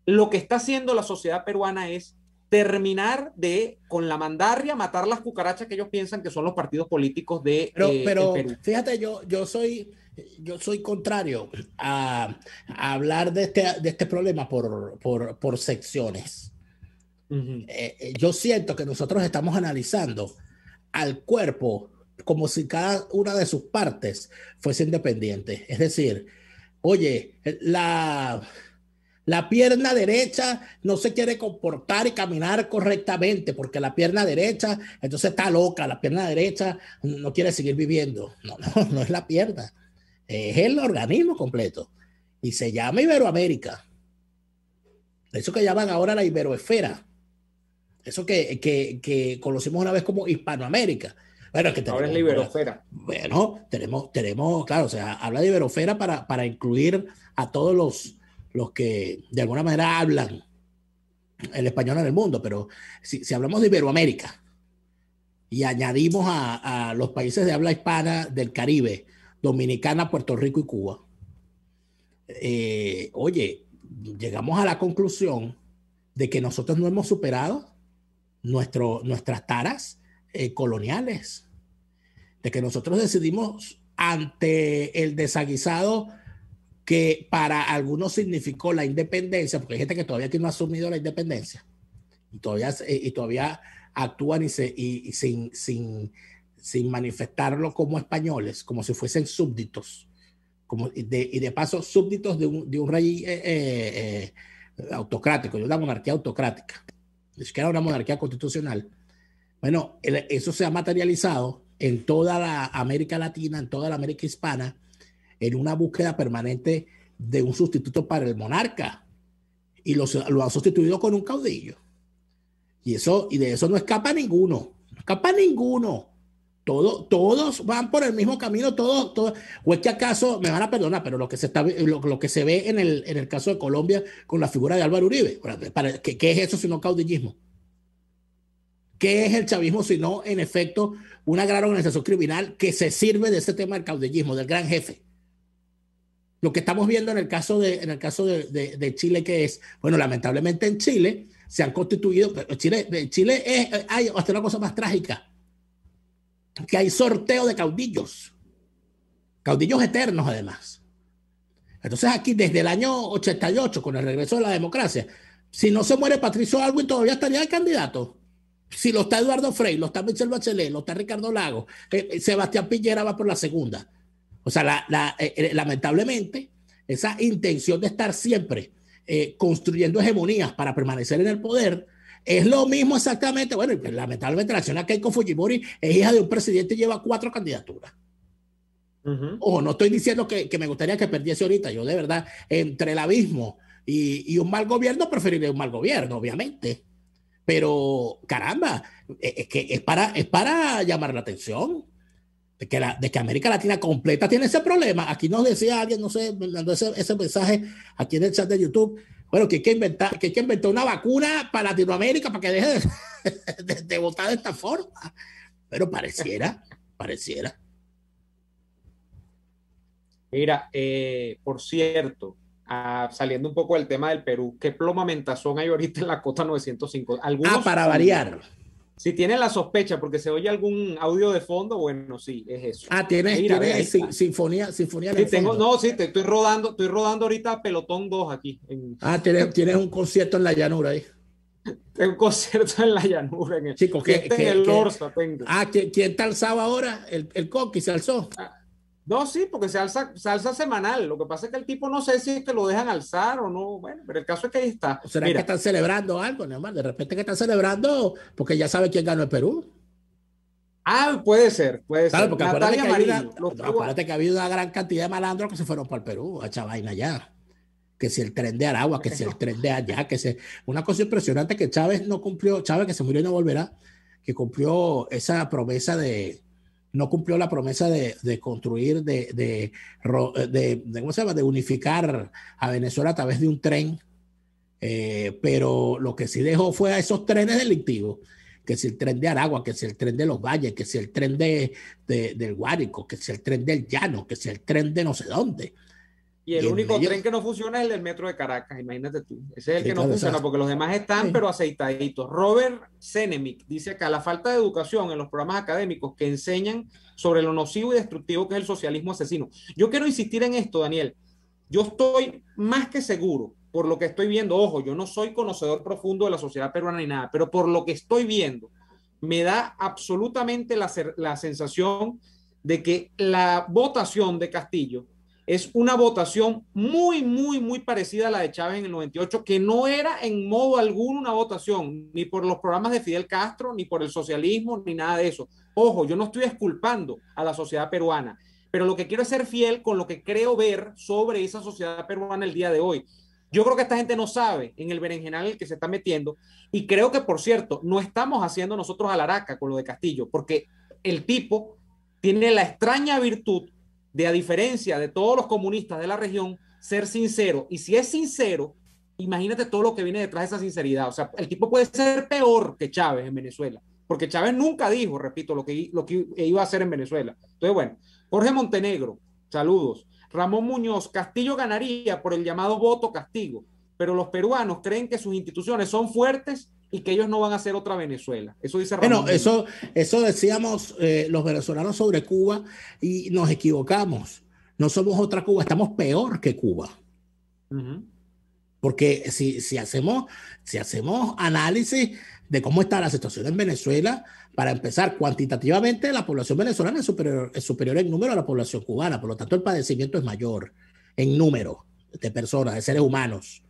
lo que está haciendo la sociedad peruana es terminar de, con la mandarria, matar las cucarachas que ellos piensan que son los partidos políticos de Pero, eh, pero fíjate, yo, yo soy... Yo soy contrario a, hablar de este, de este problema por, por, por secciones. Eh, eh, yo siento que nosotros estamos analizando al cuerpo como si cada una de sus partes fuese independiente. Es decir, oye, la, la pierna derecha no se quiere comportar y caminar correctamente porque la pierna derecha, entonces está loca, la pierna derecha no quiere seguir viviendo. No, no, no es la pierna, es el organismo completo. Y se llama Iberoamérica. Eso que llaman ahora la Iberoesfera. Eso que, que conocimos una vez como Hispanoamérica. Ahora es Bueno, tenemos, tenemos, claro, o sea, habla de Iberofera para, incluir a todos los, los que de alguna manera hablan el español en el mundo, pero si, hablamos de Iberoamérica y añadimos a, los países de habla hispana del Caribe, Dominicana, Puerto Rico y Cuba, eh, oye, llegamos a la conclusión de que nosotros no hemos superado nuestro, nuestras taras eh, coloniales de que nosotros decidimos ante el desaguisado que para algunos significó la independencia, porque hay gente que todavía no ha asumido la independencia y todavía, y todavía actúan y, se, sin, sin, manifestarlo como españoles, como si fuesen súbditos, como y de paso súbditos de un, rey eh, eh, eh, autocrático, de una monarquía autocrática, que era una monarquía constitucional. Bueno, eso se ha materializado en toda la América Latina, en toda la América Hispana, en una búsqueda permanente de un sustituto para el monarca. Y lo, han sustituido con un caudillo. Y, eso, y de eso no escapa ninguno. No escapa ninguno. Todo, todos van por el mismo camino, todos, todos, o es que acaso me van a perdonar, pero lo que se está lo, que se ve en el, en el, caso de Colombia con la figura de Álvaro Uribe, para, ¿qué, ¿qué, es eso sino caudillismo? ¿Qué es el chavismo sino en efecto una gran organización criminal que se sirve de ese tema del caudillismo, del gran jefe. Lo que estamos viendo en el caso de, en el caso de, Chile, que es, bueno, lamentablemente en Chile se han constituido, pero Chile, Chile es, hay hasta una cosa más trágica, que hay sorteo de caudillos, caudillos eternos además. Entonces aquí desde el año 88, con el regreso de la democracia, si no se muere Patricio Alwin, todavía estaría el candidato si lo está Eduardo Frey, lo está Michel Bachelet, lo está Ricardo Lago, eh, eh, Sebastián Piñera va por la segunda. O sea, eh, lamentablemente, esa intención de estar siempre construyendo hegemonías para permanecer en el poder, es lo mismo exactamente. Bueno, pues, lamentablemente la señora Keiko Fujimori es hija de un presidente y lleva cuatro candidaturas. O no estoy diciendo que, me gustaría que perdiese ahorita. Yo de verdad, entre el abismo y, y un mal gobierno, preferiría un mal gobierno, obviamente. Pero caramba, e, es que es para, es para llamar la atención. De que, de que América Latina completa tiene ese problema. Aquí nos decía alguien, no sé, mandó ese, mensaje aquí en el chat de YouTube, bueno, que hay que inventar, que que una vacuna para Latinoamérica para que deje de, votar de esta forma. Pero pareciera, pareciera. Mira, eh, por cierto, Ah, saliendo un poco del tema del Perú, ¿qué mentazón hay ahorita en la cota 905? Algunos, ah, para variar. Si tiene la sospecha, porque se oye algún audio de fondo, bueno, sí, es eso. Ah, tienes, tienes sinfonía, sinfonía. tengo, no, sí, te estoy rodando, estoy rodando ahorita pelotón 2 aquí. Ah, tienes, un concierto en la llanura ahí. Tengo un concierto en la llanura. En el, este tengo. Ah, ¿quién, tal está ahora? El, el coqui se alzó. Ah, no, sí, porque se alza, se semanal. Lo que pasa es que el tipo no sé si es que lo dejan alzar o no. Bueno, pero el caso es que ahí está. ¿Será que están celebrando algo, Neomar? De repente que están celebrando porque ya sabe quién ganó el Perú. Ah, puede ser, puede ser. Porque acuérdate, que ha habido una gran cantidad de malandros que se fueron para el Perú, a Chavaina allá. Que si el tren de Aragua, que si el tren de allá, que se. Una cosa impresionante que Chávez no cumplió, Chávez que se murió y no volverá, que cumplió esa promesa de, no cumplió la promesa de, construir, eh, de, de, ¿cómo se llama? de unificar a Venezuela a través de un tren, eh, pero lo que sí dejó fue a esos trenes delictivos, que es el tren de Aragua, que es el tren de los valles, que es el tren de, del Guárico, que es el tren del Llano, que es el tren de no sé dónde. Y el único tren que no funciona es el del metro de Caracas, imagínate tú. Ese es el que no funciona porque los demás están pero aceitaditos. Robert Senemic dice acá, la falta de educación en los programas académicos que enseñan sobre lo nocivo y destructivo que es el socialismo asesino. Yo quiero insistir en esto, Daniel. Yo estoy más que seguro, por lo que estoy viendo, ojo, yo no soy conocedor profundo de la sociedad peruana ni nada, pero por lo que estoy viendo, me da absolutamente la, la sensación de que la votación de Castillo es una votación muy, muy, muy parecida a la de Chávez en el 98, que no era en modo alguno una votación, ni por los programas de Fidel Castro, ni por el socialismo, ni nada de eso. Ojo, yo no estoy esculpando a la sociedad peruana, pero lo que quiero es ser fiel con lo que creo ver sobre esa sociedad peruana el día de hoy. Yo creo que esta gente no sabe en el berenjenal el que se está metiendo y creo que, por cierto, no estamos haciendo nosotros a la con lo de Castillo, porque el tipo tiene la extraña virtud de, a diferencia de todos los comunistas de la región, ser sincero. Y si es sincero, imagínate todo lo que viene detrás de esa sinceridad. O sea, el tipo puede ser peor que Chávez en Venezuela, porque Chávez nunca dijo, repito, lo que, lo que iba a hacer en Venezuela. Entonces, bueno, Jorge Montenegro, saludos. Ramón Muñoz, Castillo ganaría por el llamado voto castigo, pero los peruanos creen que sus instituciones son fuertes y que ellos no van a ser otra Venezuela. Eso dice Ramón. Bueno, eso, eso decíamos eh, los venezolanos sobre Cuba y nos equivocamos. No somos otra Cuba, estamos peor que Cuba. Porque si, hacemos, si hacemos análisis de cómo está la situación en Venezuela, para empezar, cuantitativamente la población venezolana es superior, es superior en número a la población cubana, por lo tanto el padecimiento es mayor en número de personas, de seres humanos.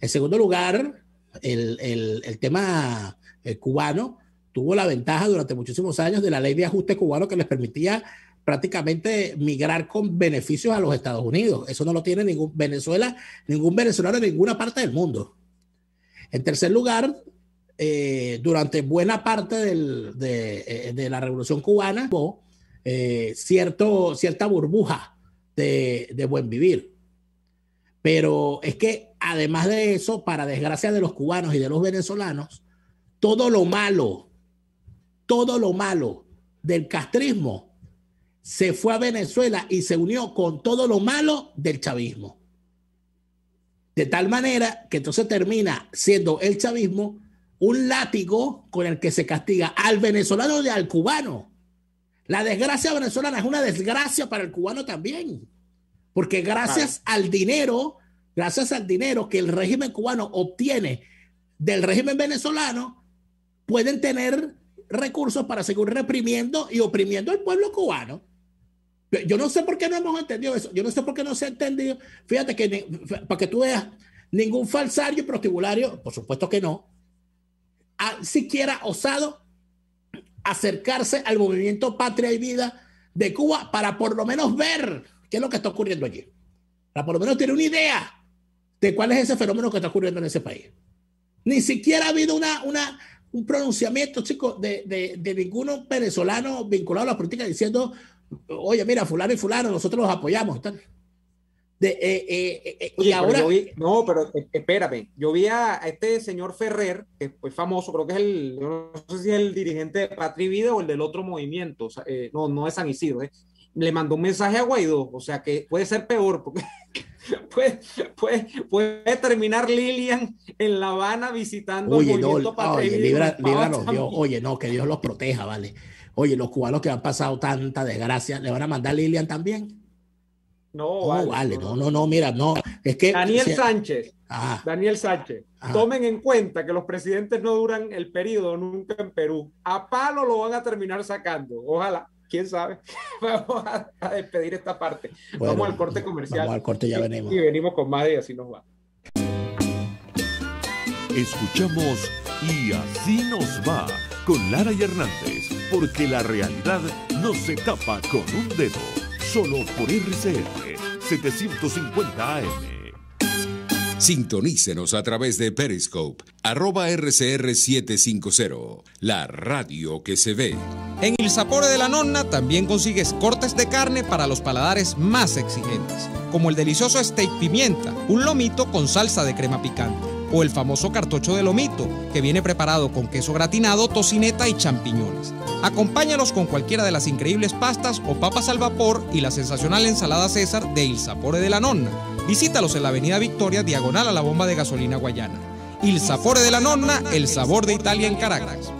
En segundo lugar, el, tema eh, cubano tuvo la ventaja durante muchísimos años de la ley de ajuste cubano que les permitía prácticamente migrar con beneficios a los Estados Unidos. Eso no lo tiene ningún Venezuela, ningún venezolano en ninguna parte del mundo. En tercer lugar, eh, durante buena parte eh, de, la Revolución Cubana hubo cierta burbuja de, de buen vivir. Pero es que además de eso, para desgracia de los cubanos y de los venezolanos, todo lo malo, todo lo malo del castrismo se fue a Venezuela y se unió con todo lo malo del chavismo. De tal manera que entonces termina siendo el chavismo un látigo con el que se castiga al venezolano y al cubano. La desgracia venezolana es una desgracia para el cubano también. Porque gracias al dinero, gracias al dinero que el régimen cubano obtiene del régimen venezolano, pueden tener recursos para seguir reprimiendo y oprimiendo al pueblo cubano. Yo no sé por qué no hemos entendido eso. Yo no sé por qué no se ha entendido. Fíjate que, para que tú veas, ningún falsario y prostibulario, por supuesto que no, ha siquiera osado acercarse al movimiento Patria y Vida de Cuba para por lo menos ver qué es lo que está ocurriendo allí. Para por lo menos tener una idea de cuál es ese fenómeno que está ocurriendo en ese país. Ni siquiera ha habido un pronunciamiento, chicos, de, ninguno venezolano vinculado a la política diciendo, oye, mira, fulano y fulano, nosotros los apoyamos. Tal. Eh, eh, eh, y ahora... no, pero espérame, yo vi a este señor Ferrer, que es pues, famoso, creo que es el, no sé si es el dirigente de Patri Vida o el del otro movimiento, no, no es San Isidro, le mandó un mensaje a Guaidó, o sea que puede ser peor, porque puede, terminar Lilian en La Habana visitando oye, el movimiento no, oye, Dios, oye, no, que Dios los proteja, vale. Oye, los cubanos que han pasado tanta desgracia, ¿le van a mandar Lilian también? No, no vale, no, no, no, mira, no, es que... Daniel Sánchez, ah. Daniel Sánchez, tomen en cuenta que los presidentes no duran el periodo nunca en Perú. A palo lo van a terminar sacando, ojalá quién sabe. vamos a, despedir esta parte. vamos al corte comercial. Vamos al corte, ya venimos. Y venimos con más y así nos va. Escuchamos y así nos va con Lara y Hernández, porque la realidad no se tapa con un dedo, solo por RCR 750 AM. Sintonícenos a través de Periscope, arroba RCR750, la radio que se ve. En el Sapore de la Nonna también consigues cortes de carne para los paladares más exigentes, como el delicioso steak pimienta, un lomito con salsa de crema picante, o el famoso cartocho de lomito, que viene preparado con queso gratinado, tocineta y champiñones. Acompáñalos con cualquiera de las increíbles pastas o papas al vapor y la sensacional ensalada César de Il Sapore de la Nonna Visítalos en la Avenida Victoria, diagonal a la bomba de gasolina guayana. Il Sapore de la Nonna, el sabor de Italia en Caracas.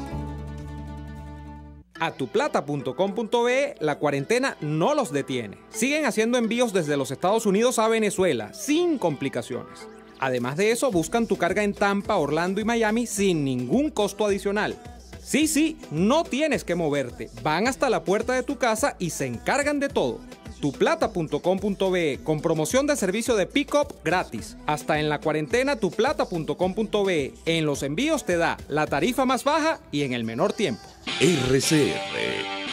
A tuplata.com.be la cuarentena no los detiene. Siguen haciendo envíos desde los Estados Unidos a Venezuela, sin complicaciones. Además de eso, buscan tu carga en Tampa, Orlando y Miami sin ningún costo adicional. Sí, sí, no tienes que moverte. Van hasta la puerta de tu casa y se encargan de todo tuplata.com.be con promoción de servicio de pick-up gratis. Hasta en la cuarentena tuplata.com.be en los envíos te da la tarifa más baja y en el menor tiempo. RCR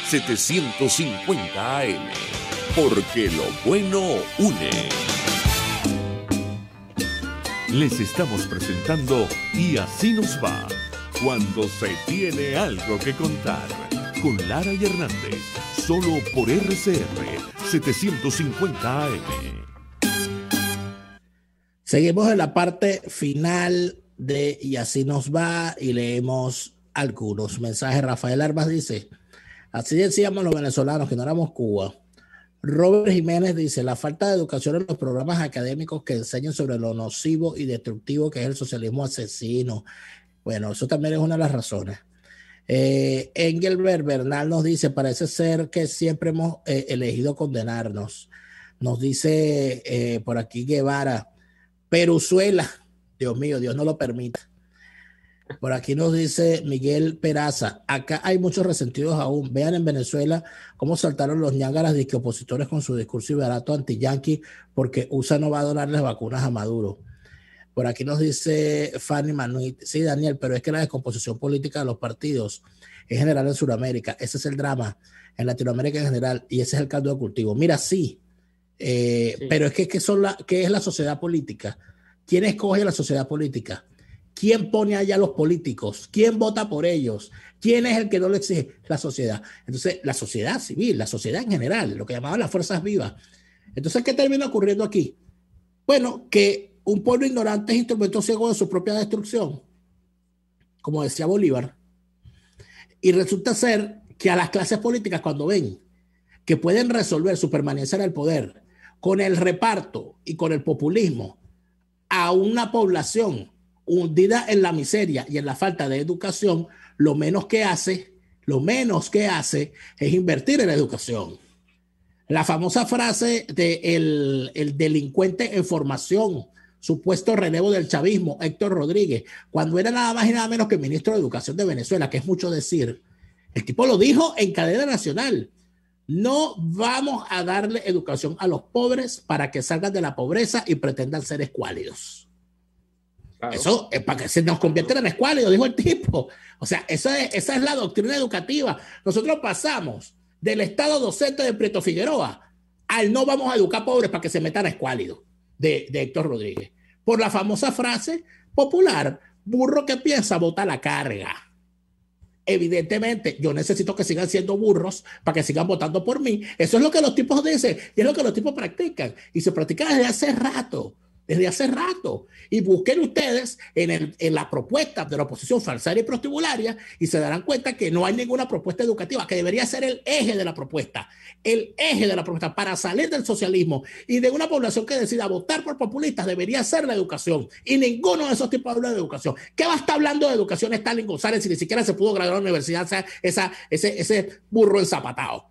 750 AM porque lo bueno une. Les estamos presentando Y así nos va cuando se tiene algo que contar con Lara y Hernández, solo por RCR 750 AM. Seguimos en la parte final de Y así nos va y leemos algunos mensajes. Rafael Armas dice, así decíamos los venezolanos que no éramos Cuba. Robert Jiménez dice, la falta de educación en los programas académicos que enseñan sobre lo nocivo y destructivo que es el socialismo asesino. Bueno, eso también es una de las razones. Eh, Engelbert Bernal nos dice, parece ser que siempre hemos eh, elegido condenarnos. Nos dice eh, por aquí Guevara, Peruzuela, Dios mío, Dios no lo permita. Por aquí nos dice Miguel Peraza, acá hay muchos resentidos aún. Vean en Venezuela cómo saltaron los de que opositores con su discurso y barato anti-yanqui porque USA no va a donarles vacunas a Maduro. Por aquí nos dice Fanny Manuit, sí, Daniel, pero es que la descomposición política de los partidos en general en Sudamérica. Ese es el drama en Latinoamérica en general y ese es el caldo de cultivo. Mira, sí, eh, pero es que, es la, es la sociedad política? ¿Quién escoge la sociedad política? ¿Quién pone allá a los políticos? ¿Quién vota por ellos? ¿Quién es el que no le exige? La sociedad. Entonces, la sociedad civil, la sociedad en general, lo que llamaban las fuerzas vivas. Entonces, ¿qué termina ocurriendo aquí? Bueno, que un pueblo ignorante es instrumento ciego de su propia destrucción, como decía Bolívar. Y resulta ser que a las clases políticas cuando ven que pueden resolver su permanencia en el poder con el reparto y con el populismo a una población hundida en la miseria y en la falta de educación, lo menos que hace, lo menos que hace es invertir en la educación. La famosa frase de el, delincuente en formación supuesto relevo del chavismo, Héctor Rodríguez, cuando era nada más y nada menos que ministro de Educación de Venezuela, que es mucho decir. El tipo lo dijo en cadena nacional. No vamos a darle educación a los pobres para que salgan de la pobreza y pretendan ser escuálidos. Eso es para que se nos conviertan en escuálidos, dijo el tipo. O sea, esa es, la doctrina educativa. Nosotros pasamos del estado docente de Prieto Figueroa al no vamos a educar pobres para que se metan a escuálidos de Héctor Rodríguez por la famosa frase popular, burro que piensa, vota la carga. Evidentemente, yo necesito que sigan siendo burros para que sigan votando por mí. Eso es lo que los tipos dicen y es lo que los tipos practican. Y se practica desde hace rato desde hace rato. Y busquen ustedes en, en la propuesta de la oposición falsaria y prostibularia y se darán cuenta que no hay ninguna propuesta educativa, que debería ser el eje de la propuesta, el eje de la propuesta para salir del socialismo y de una población que decida votar por populistas debería ser la educación. Y ninguno de esos tipos habla de educación. ¿Qué va a estar hablando de educación Stalin González si ni siquiera se pudo graduar en la universidad esa, ese, ese burro ensapatado?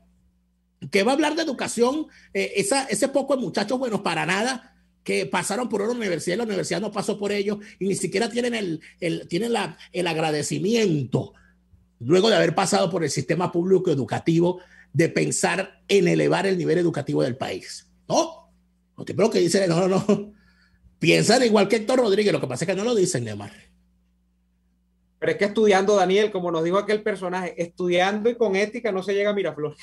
¿Qué va a hablar de educación, eh, ese poco de muchachos buenos para nada, que pasaron por una universidad y la universidad no pasó por ellos y ni siquiera tienen el, el la, el agradecimiento luego de haber pasado por el sistema público educativo de pensar en elevar el nivel educativo del país. No, no te que dicen, no, no, no. Piensan igual que Héctor Rodríguez, lo que pasa es que no lo dicen, Neymar. Pero es que estudiando, Daniel, como nos dijo aquel personaje, estudiando y con ética no se llega a Miraflores.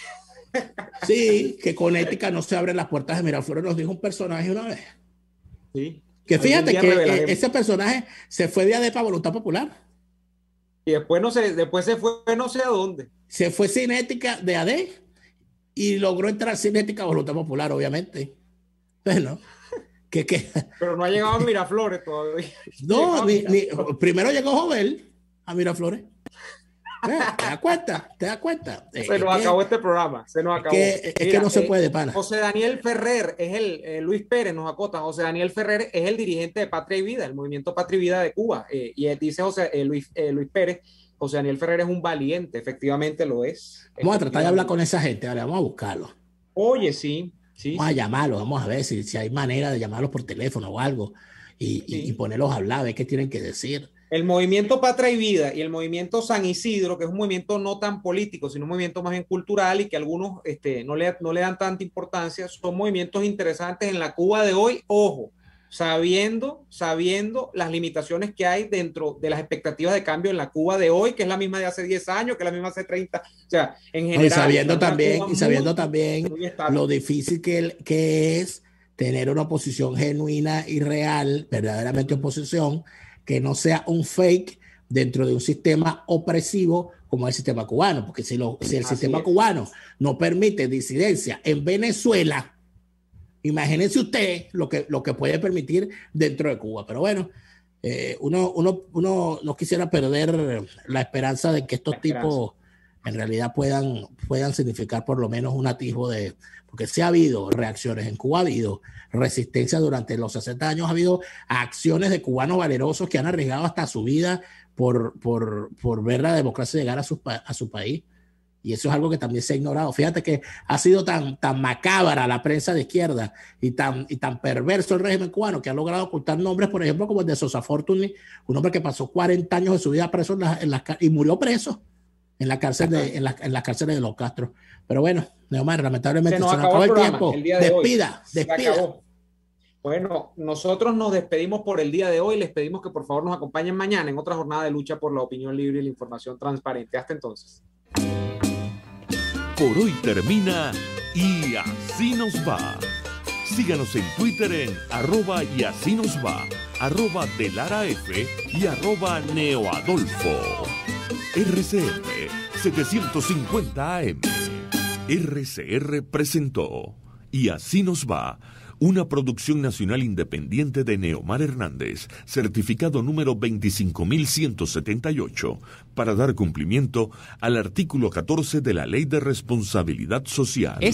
Sí, que con ética no se abren las puertas de Miraflores, nos dijo un personaje una vez. Que fíjate que eh, ese personaje se fue de para Voluntad Popular. Y después no sé, después se fue no sé a dónde. Se fue cinética de AD y logró entrar cinética Voluntad Popular, obviamente. Bueno, que, Pero no ha llegado a Miraflores todavía. No, primero llegó Jovel a Miraflores. ¿Te das cuenta? ¿Te da cuenta? Se eh, nos acabó este programa. Se nos acabó. es que, no se eh, puede, pana. José Daniel Ferrer es el. Eh, Luis Pérez nos acota. José Daniel Ferrer es el dirigente de Patria y Vida, el movimiento Patria y Vida de Cuba. y dice José, Luis, Luis Pérez. José Daniel Ferrer es un valiente, efectivamente lo es. Vamos a tratar de hablar con esa gente, vamos a buscarlo. Oye, sí, sí. Vamos a llamarlos, vamos a ver si, si hay manera de llamarlos por teléfono o algo y, y, y ponerlos a hablar, ver qué tienen que decir. El movimiento Patria y Vida y el movimiento San Isidro, que es un movimiento no tan político, sino un movimiento más bien cultural y que algunos este, no, le, dan tanta importancia, son movimientos interesantes en la Cuba de hoy, ojo, sabiendo, sabiendo las limitaciones que hay dentro de las expectativas de cambio en la Cuba de hoy, que es la misma de hace 10 años, que es la misma de hace 30, o sea, en general. Y sabiendo también, y sabiendo también lo difícil que, que es tener una oposición genuina y real, verdaderamente oposición, que no sea un fake dentro de un sistema opresivo como el sistema cubano, porque si, lo, el sistema cubano no permite disidencia en Venezuela, imagínense usted lo que, lo que puede permitir dentro de Cuba. Pero bueno, eh, uno, uno, uno no quisiera perder la esperanza de que estos tipos en realidad puedan, puedan significar por lo menos un atisbo de, porque sí ha habido reacciones en Cuba, ha habido resistencia durante los 60 años, ha habido acciones de cubanos valerosos que han arriesgado hasta su vida por, por, por ver la democracia llegar a su, a su país. Y eso es algo que también se ha ignorado. Fíjate que ha sido tan, tan macabra la prensa de izquierda y tan, y tan perverso el régimen cubano que ha logrado ocultar nombres, por ejemplo, como el de Sosa Fortuny, un hombre que pasó 40 años de su vida preso en las, en y murió preso en la cárcel de, en en de los Castro. Pero bueno, Neomar, lamentablemente se nos, acabó, el, tiempo. despida, despida. Bueno, nosotros nos despedimos por el día de hoy. Les pedimos que por favor nos acompañen mañana en otra jornada de lucha por la opinión libre y la información transparente. Hasta entonces. Por hoy termina y así nos va. Síganos en Twitter en arroba y así nos va, arroba de y arroba neoadolfo. RCR 750 AM. RCR presentó Y así nos va, una producción nacional independiente de Neomar Hernández, certificado número 25178, para dar cumplimiento al artículo 14 de la Ley de Responsabilidad Social.